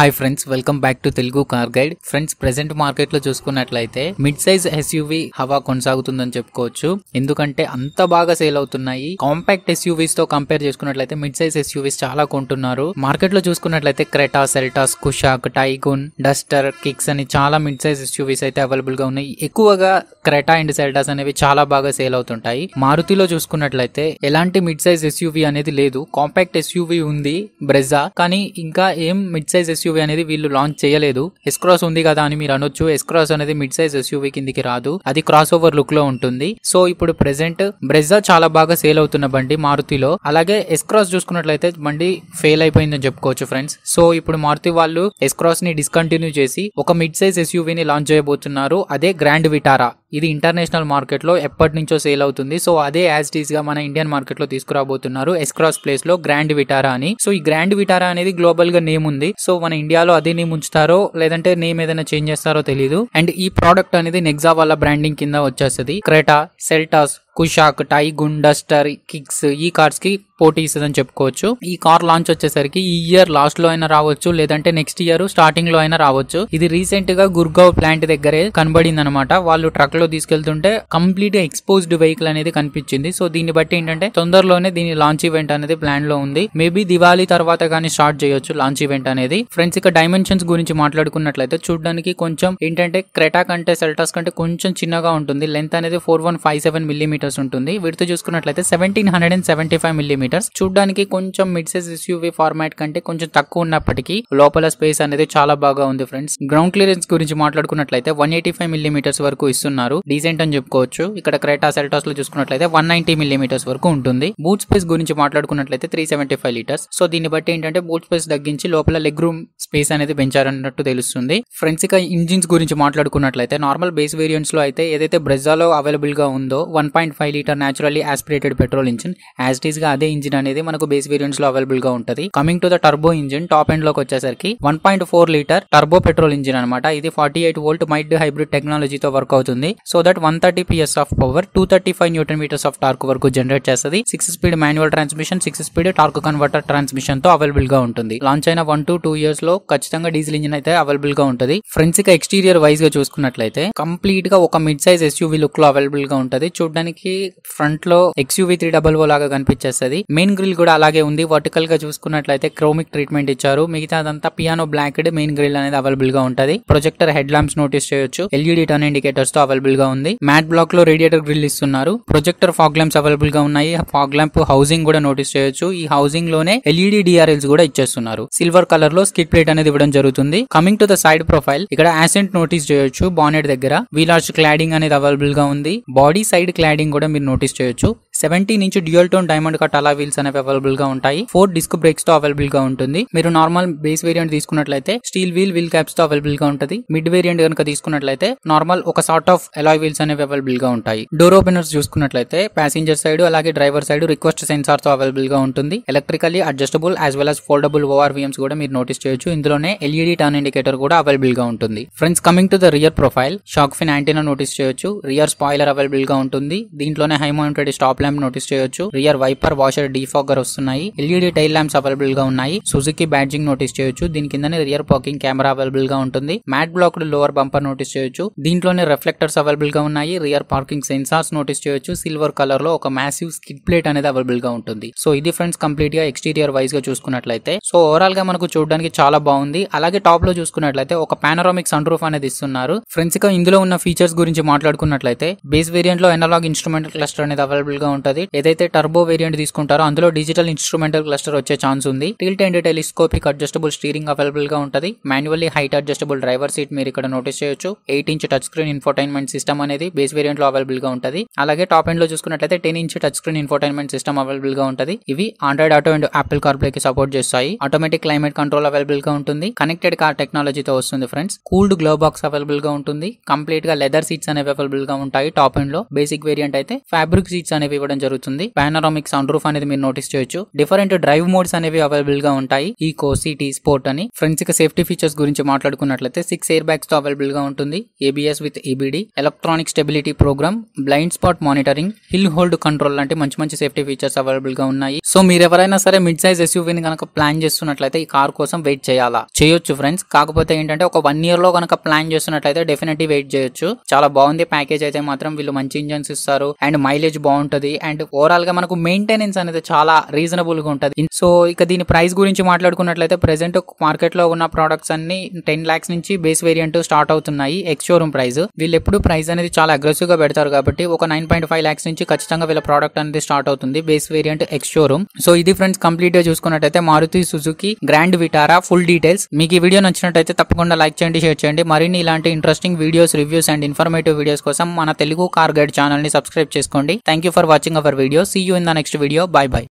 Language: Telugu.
Hi friends welcome back to Telugu car guide friends present market లో చూసుకున్నట్లయితే మిడ్ సైజ్ ఎస్యూవి హవా కొనసాగుతుందని చెప్పుకోవచ్చు ఎందుకంటే అంత బాగా సేల్ అవుతున్నాయి కాంపాక్ట్ ఎస్యూవీస్ తో కంపేర్ చేసుకున్నట్లయితే మిడ్ సైజ్ ఎస్యూవీస్ చాలా కొంటున్నారు మార్కెట్ లో చూసుకున్నట్లయితే Creta Seltos Kushaq Taigun Duster Kicks అని చాలా మిడ్ సైజ్ ఎస్యూవీస్ అయితే అవైలబుల్ గా ఉన్నాయి ఎక్కువగా క్రెటా అండ్ సెల్టాస్ అనేవి చాలా బాగా సేల్ అవుతుంటాయి మారుతిలో చూసుకున్నట్లయితే ఎలాంటి మిడ్ సైజ్ ఎస్యూవీ అనేది లేదు కాంపాక్ట్ ఎస్యూవీ ఉంది బ్రెజా కానీ ఇంకా ఏం మిడ్ సైజ్ ఎస్యూ ఎస్యూవీ అనేది వీళ్ళు లాంచ్ చేయలేదు ఎస్ క్రాస్ ఉంది కదా అని మీరు అనొచ్చు ఎస్ క్రాస్ అనేది మిడ్ సైజ్ ఎస్యూవీ కిందికి రాదు అది క్రాస్ ఓవర్ లుక్ లో ఉంటుంది సో ఇప్పుడు ప్రెసెంట్ బ్రెజా చాలా బాగా సేల్ అవుతున్న బండి మారుతిలో అలాగే ఎస్ క్రాస్ చూసుకున్నట్లయితే బండి ఫెయిల్ అయిపోయిందని చెప్పుకోవచ్చు ఫ్రెండ్స్ సో ఇప్పుడు మారుతి వాళ్ళు ఎస్ క్రాస్ ని డిస్కంటిన్యూ చేసి ఒక మిడ్ సైజ్ ఎస్యూవీని లాంచ్ చేయబోతున్నారు అదే గ్రాండ్ విటారా ఇది ఇంటర్నేషనల్ మార్కెట్లో ఎప్పటి నుంచో సేల్ అవుతుంది సో అదే యాజ్ గా మన ఇండియన్ మార్కెట్లో తీసుకురాబోతున్నారు ఎస్క్రాస్ ప్లేస్ లో గ్రాండ్ విటారా అని సో ఈ గ్రాండ్ విటారా అనేది గ్లోబల్ గా నేమ్ ఉంది సో మన ఇండియాలో అదే నేమ్ ఉంచుతారో లేదంటే నేమ్ ఏదైనా చేంజ్ చేస్తారో తెలియదు అండ్ ఈ ప్రోడక్ట్ అనేది నెగ్జా వాళ్ళ బ్రాండింగ్ కింద వచ్చేస్తుంది క్రేటా సెల్టాస్ కుషాక్ టై డస్టర్ కిక్స్ ఈ కార్స్ కి పోటీ ఇస్తుందని చెప్పుకోవచ్చు ఈ కార్ లాంచ్ వచ్చేసరికి ఈ ఇయర్ లాస్ట్ లో అయినా రావచ్చు లేదంటే నెక్స్ట్ ఇయర్ స్టార్టింగ్ లో అయినా రావచ్చు ఇది రీసెంట్ గా గుర్గావ్ ప్లాంట్ దగ్గరే కనబడింది అనమాట వాళ్ళు ట్రక్ లో తీసుకెళ్తుంటే కంప్లీట్ గా ఎక్స్పోజ్డ్ వెహికల్ అనేది కనిపించింది సో దీన్ని బట్టి ఏంటంటే తొందరలోనే దీని లాంచ్ ఈవెంట్ అనేది ప్లాన్ లో ఉంది మేబీ దివాళీ తర్వాత కానీ స్టార్ట్ చేయొచ్చు లాంచ్ ఈవెంట్ అనేది ఫ్రెండ్స్ ఇక డైమెన్షన్స్ గురించి మాట్లాడుకున్నట్లయితే చూడడానికి కొంచెం ఏంటంటే క్రెటా కంటే సెల్టాస్ కంటే కొంచెం చిన్నగా ఉంటుంది లెంత్ అనేది four one five seven millimetres millimetres ఉంటుంది విడుతు చూసుకున్నట్లయితే seventeen hundred and seventy five millimetres చూడడానికి కొంచెం మిడ్ సైజ్ ఎస్యూవీ ఫార్మాట్ కంటే కొంచెం తక్కువ ఉన్నప్పటికీ లోపల స్పేస్ అనేది చాలా బాగా ఉంది ఫ్రెండ్స్ గ్రౌండ్ క్లియరెన్స్ గురించి మాట్లాడుకున్నట్లయితే వన్ ఎయిటీ ఫైవ్ మిల్లీమీటర్స్ వరకు ఇస్తున్నారు డీసెంట్ అని చెప్పుకోవచ్చు ఇక్కడ క్రేటా సెల్టాస్ లో చూసుకున్నట్లయితే వన్ నైన్టీ మిల్లీమీటర్స్ వరకు ఉంటుంది బూట్ స్పేస్ గురించి మాట్లాడుకున్నట్లయితే three seventy five litres so దీన్ని బట్టి ఏంటంటే బూట్ స్పేస్ తగ్గించి లోపల లెగ్ రూమ్ స్పేస్ అనేది పెంచారన్నట్టు తెలుస్తుంది ఫ్రెండ్స్ ఇక ఇంజిన్స్ గురించి మాట్లాడుకున్నట్లయితే నార్మల్ బేస్ వేరియంట్స్ లో అయితే ఏదైతే బ్రెజాలో అవైలబుల్ గా ఉందో one point five litre naturally aspirated petrol engine as it is గా అదే ఇంజిన్ అనేది మనకు బేస్ వేరియంట్స్ లో అవైలబుల్ గా ఉంటుంది coming to the turbo engine top end లోకి వచ్చేసరికి one point four litre turbo petrol engine అనమాట ఇది forty eight volt mild hybrid టెక్నాలజీతో వర్క్ అవుతుంది so that one thirty PS of power two thirty five newton metres of torque వరకు జనరేట్ చేస్తుంది six speed manual transmission six speed torque converter transmission తో అవైలబుల్ గా ఉంటుంది లాంచ్ అయిన వన్ టు టూ ఇయర్స్ లో ఖచ్చితంగా డీజిల్ ఇంజిన్ అయితే అవైలబుల్ గా ఉంటుంది ఫ్రెండ్స్ ఎక్స్టీరియర్ వైజ్ గా చూసుకున్నట్లయితే కంప్లీట్ గా ఒక మిడ్ సైజ్ ఎస్యూవీ లుక్ లో అవైలబుల్ గా ఉంటుంది చూడడానికి మనకి ఫ్రంట్ లో ఎక్స్యూవీ త్రీ డబల్ ఓ లాగా కనిపించేస్తుంది మెయిన్ గ్రిల్ కూడా అలాగే ఉంది వర్టికల్ గా చూసుకున్నట్లయితే క్రోమిక్ ట్రీట్మెంట్ ఇచ్చారు మిగతా అదంతా పియానో బ్లాక్ మెయిన్ గ్రిల్ అనేది అవైలబుల్ గా ఉంటది ప్రొజెక్టర్ హెడ్ ల్యాంప్స్ నోటీస్ చేయొచ్చు ఎల్ఈడి టర్న్ ఇండికేటర్స్ తో అవైలబుల్ గా ఉంది మ్యాట్ బ్లాక్ లో రేడియేటర్ గ్రిల్ ఇస్తున్నారు ప్రొజెక్టర్ ఫాగ్ ల్యాంప్స్ అవైలబుల్ గా ఉన్నాయి ఫాగ్ ల్యాంప్ హౌసింగ్ కూడా నోటీస్ చేయొచ్చు ఈ హౌసింగ్ లోనే ఎల్ఈడి డిఆర్ఎల్స్ e కూడా ఇచ్చేస్తున్నారు సిల్వర్ కలర్ లో స్కిట్ ప్లేట్ అనేది ఇవ్వడం జరుగుతుంది coming to the side profile ఇక్కడ యాసెంట్ నోటీస్ చేయొచ్చు బానెట్ దగ్గర వీలార్జ్ క్లాడింగ్ అనేది అవైలబుల్ గా ఉంది బాడీ సైడ్ క్లాడింగ్ కూడా మీరు నోటీస్ చేయొచ్చు సెవెంటీ నుంచి డ్యూల్ టోన్ డైమండ్ కట్ అలా వీల్స్ అనేవి అవైలబుల్ గా ఉంటాయి ఫోర్ డిస్క్ బ్రేక్స్ తో అవైలబుల్ గా ఉంటుంది మీరు నార్మల్ బేస్ వేరియంట్ తీసుకున్నట్లయితే స్టీల్ వీల్ వీల్ క్యాప్స్ తో అవైలబుల్ గా ఉంటుంది మిడ్ వేరియంట్ కనుక తీసుకున్నట్లయితే నార్మల్ ఒక సార్ట్ ఆఫ్ ఎలాయ్ వీల్స్ అనేవి అవైలబుల్ గా ఉంటాయి డోర్ ఓపెనర్స్ చూసుకున్నట్లయితే ప్యాసింజర్ సైడ్ అలాగే డ్రైవర్ సైడ్ రిక్వెస్ట్ సెన్సార్ తో అవైలబుల్ గా ఉంటుంది electrically adjustable as well as foldable OR VMs కూడా మీరు నోటీస్ చేయొచ్చు ఇందులోనే ఎల్ఈడి టర్న్ ఇండికేటర్ కూడా అవైలబుల్ గా ఉంటుంది friends coming to the rear profile shark fin antenna notice చేయొచ్చు రియర్ స్పాయిలర్ అవైలబుల్ గా ఉంటుంది దీంట్లోనే high mounted stop lamp notice చేయొచ్చు రియర్ వైపర్ వాషర్ డిఫాగర్ వస్తున్నాయి ఎల్ఈడి టైల్ ల్యాంప్స్ అవైలబుల్ గా ఉన్నాయి సుజుకి బ్యాడ్జింగ్ నోటీస్ చేయొచ్చు దీని కిందనే రియర్ పాకింగ్ కెమెరా అవైలబుల్ గా ఉంటుంది matte blacked lower bumper notice చేయొచ్చు దీంట్లోనే రిఫ్లెక్టర్స్ అవైలబుల్ గా ఉన్నాయి రియర్ పార్కింగ్ సెన్సార్స్ నోటీస్ చేయొచ్చు సిల్వర్ కలర్ లో ఒక మ్యాసివ్ స్కిడ్ ప్లేట్ అనేది అవైలబుల్ గా ఉంటుంది సో ఇది ఫ్రెండ్స్ కంప్లీట్ గా ఎక్స్టీరియర్ వైజ్ గా చూసుకున్నట్లయితే సో ఓవరాల్ గా మనకు చూడడానికి చాలా బాగుంది అలాగే టాప్ లో చూసుకున్నట్లయితే ఒక పానరామిక్ సన్ రూఫ్ అనేది ఇస్తున్నారు ఫ్రెండ్స్ ఇక ఇందులో ఉన్న ఫీచర్స్ గురించి మాట్లాడుకున్నట్లయితే బేస్ వేరియంట్ లో ఎనలాగ్ ఇన్స్ట్రుమెంట్ క్లస్టర్ అనేది అవైలబుల్ గా ఉంటుంది ఏదైతే టర్బో వేరియంట్ తీసుకుంటారో అందులో డిజిటల్ ఇన్స్ట్రుమెంటల్ క్లస్టర్ వచ్చే ఛాన్స్ ఉంది tilt and telescopic adjustable steering available గా ఉంటుంది manually height adjustable driver seat మీరు ఇక్కడ నోటీస్ చేయొచ్చు eight inch touch screen infotainment system అనేది బేస్ వేరియంట్ లో అవైలబుల్ గా ఉంటుంది అలాగే టాప్ ఎండ్ లో చూసుకున్నట్లయితే ten inch touch screen infotainment system available గా ఉంటుంది ఇవి Android Auto and Apple CarPlay కి సపోర్ట్ చేస్తాయి ఆటోమేటిక్ క్లైమేట్ కంట్రోల్ అవైలబుల్ గా ఉంటుంది కనెక్టెడ్ కార్ టెక్నాలజీతో వస్తుంది friends cooled glove box available గా ఉంటుంది కంప్లీట్ గా లెదర్ సీట్స్ అనేవి అవైలబుల్ గా ఉంటాయి టాప్ ఎండ్ లో బేసిక్ వేరియంట్ అయితే ఫ్యాబ్రిక్ సీట్స్ అనేవి ఇవ్వడం జరుగుతుంది పానరామిక్ సౌండ్ రూఫ్ అనేది మీరు నోటీస్ చేయొచ్చు డిఫరెంట్ డ్రైవ్ మోడ్స్ అనేవి అవైలబుల్ గా ఉంటాయి కో సిటీ స్పోర్ట్ అని ఫ్రంట్ కి సేఫ్టీ ఫీచర్స్ గురించి మాట్లాడుకున్నట్లయితే సిక్స్ ఎయిర్ బ్యాగ్స్ తో అవైలబుల్ గా ఉంటుంది ABS with EBD electronic stability program blind spot monitoring hill hold control లాంటి మంచి మంచి సేఫ్టీ ఫీచర్స్ అవైలబుల్ గా ఉన్నాయి సో మీరు ఎవరైనా సరే మిడ్ సైజ్ ఎస్యూవీని కనుక ప్లాన్ చేస్తున్నట్లయితే ఈ కార్ కోసం వెయిట్ చేయాలా చేయొచ్చు ఫ్రెండ్స్ కాకపోతే ఏంటంటే ఒక వన్ ఇయర్ లో కనుక ప్లాన్ చేస్తున్నట్లయితే డెఫినెట్లీ వెయిట్ చేయొచ్చు చాలా బాగుంది ప్యాకేజ్ అయితే మాత్రం వీళ్ళు మంచి ఇంజన్స్ ఇస్తారు అండ్ మైలేజ్ బాగుంటుంది అండ్ ఓవరాల్ గా మనకు మెయింటెనెన్స్ అనేది చాలా రీజనబుల్ గా ఉంటుంది సో ఇక దీని ప్రైస్ గురించి మాట్లాడుకున్నట్లయితే ప్రెసెంట్ మార్కెట్ లో ఉన్న ప్రొడక్ట్స్ అన్ని టెన్ లాక్స్ నుంచి బేస్ వేరియంట్ స్టార్ట్ అవుతున్నాయి ఎక్స్ షోరూమ్ ప్రైస్ వీళ్ళు ఎప్పుడు ప్రైస్ అనేది చాలా అగ్రెసివ్ గా పెడతారు కాబట్టి ఒక నైన్ పాయింట్ ఫైవ్ లాక్స్ నుంచి ఖచ్చితంగా వీళ్ళ ప్రొడక్ట్ అనేది స్టార్ట్ అవుతుంది base variant ex showroom so ఇది ఫ్రెండ్స్ కంప్లీట్ గా చూసుకున్నట్టయితే Maruti Suzuki Grand Vitara full details మీకు ఈ వీడియో నచ్చినట్టయితే తప్పకుండా లైక్ చేయండి షేర్ చేయండి మరిన్ని ఇలాంటి interesting videos reviews and informative videos కోసం మన తెలుగు కార్ గైడ్ ఛానల్ ని సబ్స్క్రైబ్ చేసుకోండి thank you for watching watching our video. See you in the next video. Bye bye.